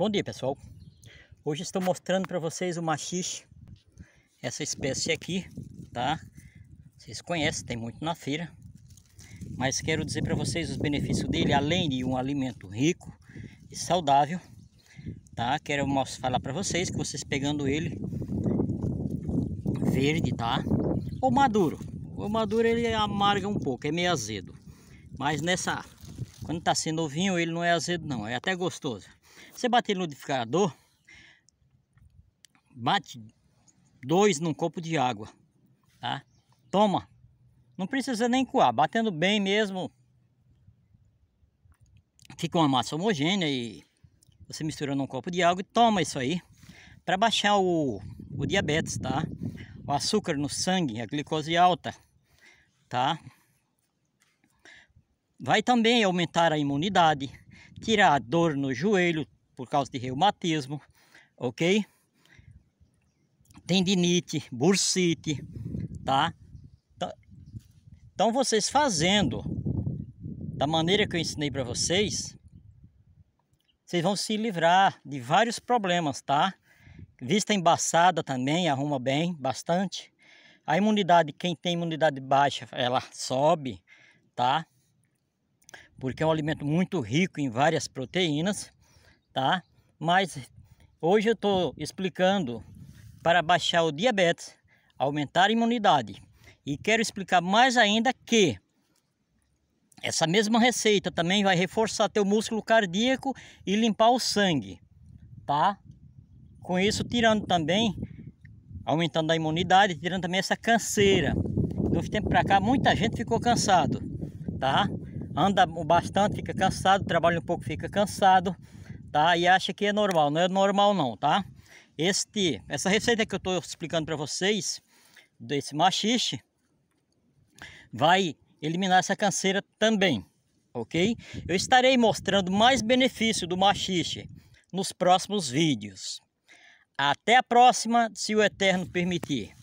Bom dia pessoal, hoje estou mostrando para vocês o machixe, essa espécie aqui, tá? Vocês conhecem, tem muito na feira, mas quero dizer para vocês os benefícios dele, além de um alimento rico e saudável, tá? Quero falar para vocês que vocês pegando ele verde, tá? Ou maduro, o maduro ele amarga um pouco, é meio azedo, mas nessa, quando está sendo novinho ele não é azedo não, é até gostoso você bater no liquidificador, bate dois num copo de água, tá? Toma. Não precisa nem coar, batendo bem mesmo. Fica uma massa homogênea e você mistura num copo de água e toma isso aí para baixar o, o diabetes, tá? O açúcar no sangue, a glicose alta, tá? Vai também aumentar a imunidade, tirar a dor no joelho por causa de reumatismo, ok? Tendinite, bursite, tá? Então vocês fazendo da maneira que eu ensinei para vocês, vocês vão se livrar de vários problemas, tá? Vista embaçada também, arruma bem, bastante. A imunidade, quem tem imunidade baixa, ela sobe, tá? porque é um alimento muito rico em várias proteínas, tá? Mas hoje eu estou explicando para baixar o diabetes, aumentar a imunidade. E quero explicar mais ainda que essa mesma receita também vai reforçar teu músculo cardíaco e limpar o sangue, tá? Com isso, tirando também, aumentando a imunidade, tirando também essa canseira. De um tempo para cá, muita gente ficou cansado, tá? anda bastante, fica cansado, trabalha um pouco, fica cansado, tá? E acha que é normal, não é normal não, tá? Este, essa receita que eu estou explicando para vocês, desse machixe, vai eliminar essa canseira também, ok? Eu estarei mostrando mais benefício do machixe nos próximos vídeos. Até a próxima, se o Eterno permitir.